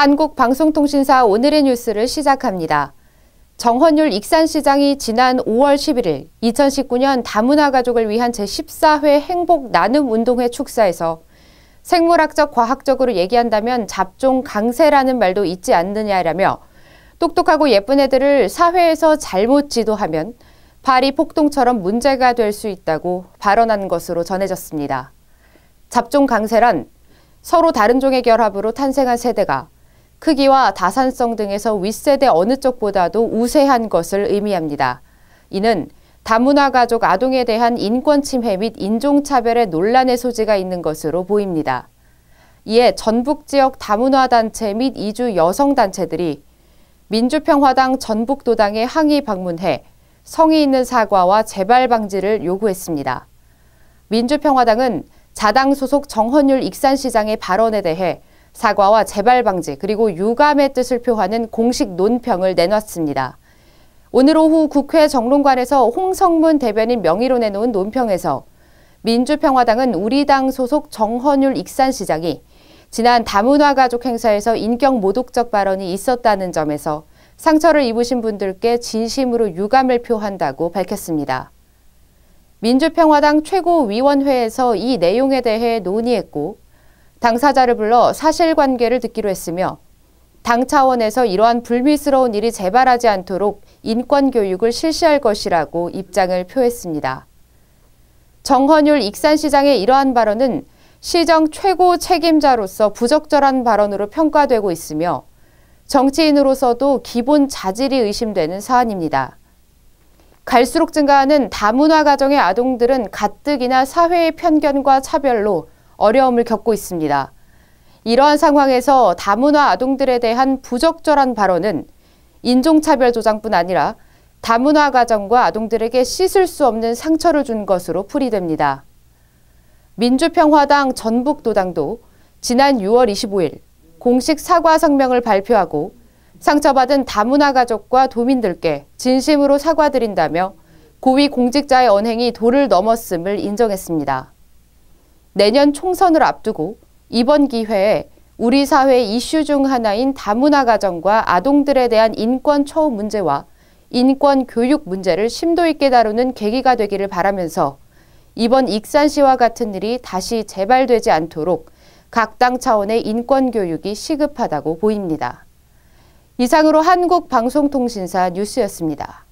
한국방송통신사 오늘의 뉴스를 시작합니다. 정헌율 익산시장이 지난 5월 11일 2019년 다문화 가족을 위한 제14회 행복 나눔 운동회 축사에서 생물학적 과학적으로 얘기한다면 잡종 강세라는 말도 있지 않느냐라며 똑똑하고 예쁜 애들을 사회에서 잘못 지도하면 파리 폭동처럼 문제가 될 수 있다고 발언한 것으로 전해졌습니다. 잡종 강세란 서로 다른 종의 결합으로 탄생한 세대가 크기와 다산성 등에서 윗세대 어느 쪽보다도 우세한 것을 의미합니다. 이는 다문화 가족 아동에 대한 인권 침해 및 인종차별의 논란의 소지가 있는 것으로 보입니다. 이에 전북 지역 다문화 단체 및 이주 여성 단체들이 민주평화당 전북도당에 항의 방문해 성의 있는 사과와 재발 방지를 요구했습니다. 민주평화당은 자당 소속 정헌율 익산시장의 발언에 대해 사과와 재발 방지 그리고 유감의 뜻을 표하는 공식 논평을 내놨습니다. 오늘 오후 국회 정론관에서 홍성문 대변인 명의로 내놓은 논평에서 민주평화당은 우리 당 소속 정헌율 익산시장이 지난 다문화 가족 행사에서 인격 모독적 발언이 있었다는 점에서 상처를 입으신 분들께 진심으로 유감을 표한다고 밝혔습니다. 민주평화당 최고위원회에서 이 내용에 대해 논의했고 당사자를 불러 사실관계를 듣기로 했으며 당 차원에서 이러한 불미스러운 일이 재발하지 않도록 인권교육을 실시할 것이라고 입장을 표했습니다. 정헌율 익산시장의 이러한 발언은 시정 최고 책임자로서 부적절한 발언으로 평가되고 있으며 정치인으로서도 기본 자질이 의심되는 사안입니다. 갈수록 증가하는 다문화 가정의 아동들은 가뜩이나 사회의 편견과 차별로 어려움을 겪고 있습니다. 이러한 상황에서 다문화 아동들에 대한 부적절한 발언은 인종차별 조장뿐 아니라 다문화 가정과 아동들에게 씻을 수 없는 상처를 준 것으로 풀이됩니다. 민주평화당 전북노당도 지난 6월 25일 공식 사과 성명을 발표하고 상처받은 다문화 가족과 도민들께 진심으로 사과드린다며 고위 공직자의 언행이 도를 넘었음을 인정했습니다. 내년 총선을 앞두고 이번 기회에 우리 사회 이슈 중 하나인 다문화 가정과 아동들에 대한 인권 처우 문제와 인권 교육 문제를 심도 있게 다루는 계기가 되기를 바라면서 이번 익산시와 같은 일이 다시 재발되지 않도록 각 당 차원의 인권 교육이 시급하다고 보입니다. 이상으로 한국방송통신사 뉴스였습니다.